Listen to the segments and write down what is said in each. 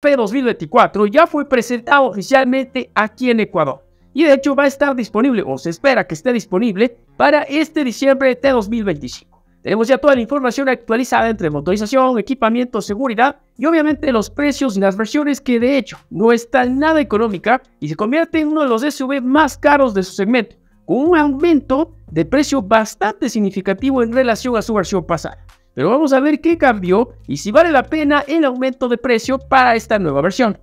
2024 ya fue presentado oficialmente aquí en Ecuador y de hecho va a estar disponible o se espera que esté disponible para este diciembre de 2025. Tenemos ya toda la información actualizada entre motorización, equipamiento, seguridad y obviamente los precios y las versiones que de hecho no están nada económica y se convierte en uno de los SUV más caros de su segmento, con un aumento de precio bastante significativo en relación a su versión pasada. Pero vamos a ver qué cambió y si vale la pena el aumento de precio para esta nueva versión.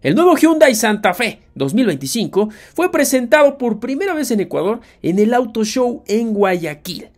El nuevo Hyundai Santa Fe 2025 fue presentado por primera vez en Ecuador en el Auto Show en Guayaquil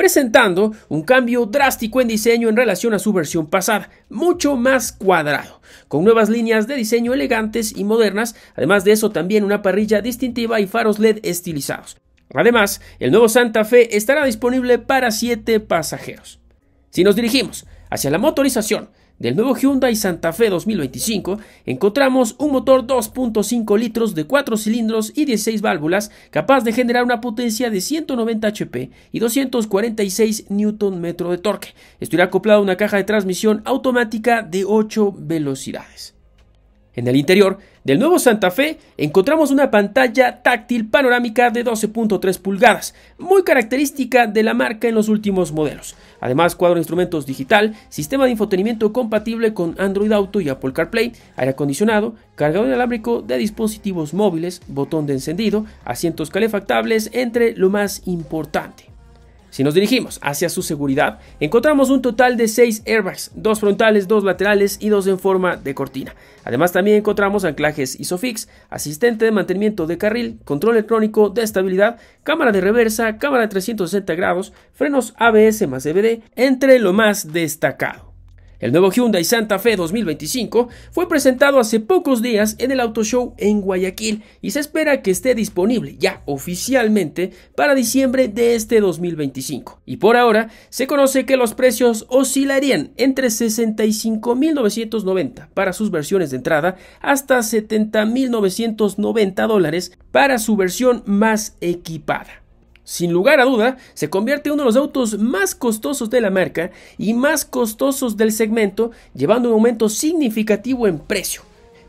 presentando un cambio drástico en diseño en relación a su versión pasada, mucho más cuadrado, con nuevas líneas de diseño elegantes y modernas, además de eso también una parrilla distintiva y faros LED estilizados. Además, el nuevo Santa Fe estará disponible para 7 pasajeros. Si nos dirigimos hacia la motorización, del nuevo Hyundai Santa Fe 2025 encontramos un motor 2.5 litros de 4 cilindros y 16 válvulas capaz de generar una potencia de 190 HP y 246 Nm de torque. Estuviera acoplado a una caja de transmisión automática de 8 velocidades. En el interior del nuevo Santa Fe encontramos una pantalla táctil panorámica de 12.3 pulgadas, muy característica de la marca en los últimos modelos. Además, cuadro de instrumentos digital, sistema de infotenimiento compatible con Android Auto y Apple CarPlay, aire acondicionado, cargador inalámbrico de dispositivos móviles, botón de encendido, asientos calefactables, entre lo más importante. Si nos dirigimos hacia su seguridad, encontramos un total de 6 airbags, 2 frontales, 2 laterales y 2 en forma de cortina. Además también encontramos anclajes ISOFIX, asistente de mantenimiento de carril, control electrónico de estabilidad, cámara de reversa, cámara de 360 grados, frenos ABS más DVD, e entre lo más destacado. El nuevo Hyundai Santa Fe 2025 fue presentado hace pocos días en el Auto Show en Guayaquil y se espera que esté disponible ya oficialmente para diciembre de este 2025. Y por ahora se conoce que los precios oscilarían entre 65.990 para sus versiones de entrada hasta 70.990 dólares para su versión más equipada sin lugar a duda, se convierte en uno de los autos más costosos de la marca y más costosos del segmento, llevando un aumento significativo en precio.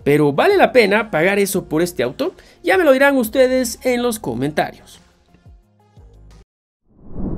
Pero ¿vale la pena pagar eso por este auto? Ya me lo dirán ustedes en los comentarios.